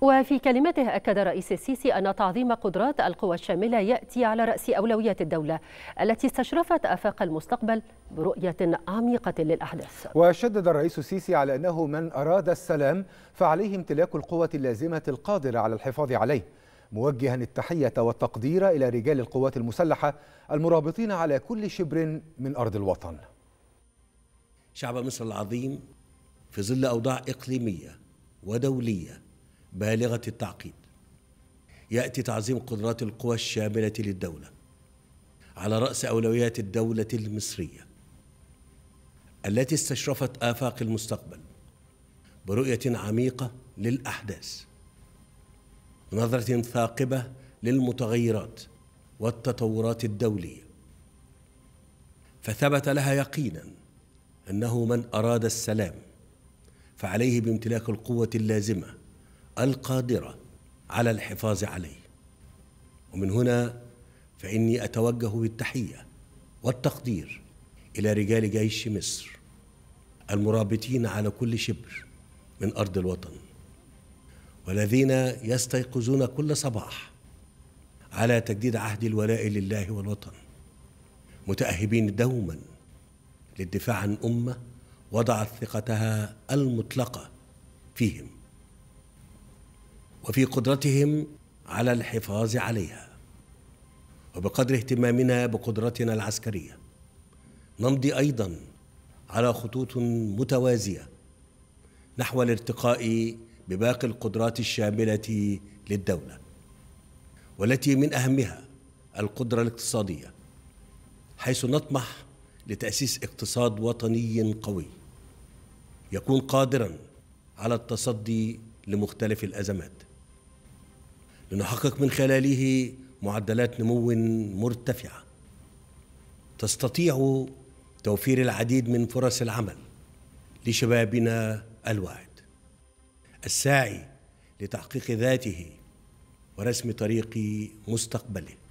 وفي كلمته أكد رئيس السيسي أن تعظيم قدرات القوى الشاملة يأتي على رأس أولويات الدولة التي استشرفت آفاق المستقبل برؤية عميقة للأحداث وشدد الرئيس السيسي على أنه من أراد السلام فعليه امتلاك القوة اللازمة القادرة على الحفاظ عليه موجها التحية والتقدير إلى رجال القوات المسلحة المرابطين على كل شبر من أرض الوطن شعب مصر العظيم في ظل أوضاع إقليمية ودولية بالغة التعقيد يأتي تعظيم قدرات القوى الشاملة للدولة على رأس أولويات الدولة المصرية التي استشرفت آفاق المستقبل برؤية عميقة للأحداث نظرة ثاقبة للمتغيرات والتطورات الدولية فثبت لها يقينا أنه من أراد السلام فعليه بامتلاك القوة اللازمة القادرة على الحفاظ عليه ومن هنا فإني أتوجه بالتحية والتقدير إلى رجال جيش مصر المرابطين على كل شبر من أرض الوطن والذين يستيقظون كل صباح على تجديد عهد الولاء لله والوطن متأهبين دوما للدفاع عن أمة وضعت ثقتها المطلقة فيهم وفي قدرتهم على الحفاظ عليها وبقدر اهتمامنا بقدرتنا العسكريه نمضي ايضا على خطوط متوازيه نحو الارتقاء بباقي القدرات الشامله للدوله والتي من اهمها القدره الاقتصاديه حيث نطمح لتاسيس اقتصاد وطني قوي يكون قادرا على التصدي لمختلف الازمات لنحقق من خلاله معدلات نمو مرتفعه تستطيع توفير العديد من فرص العمل لشبابنا الواعد الساعي لتحقيق ذاته ورسم طريق مستقبله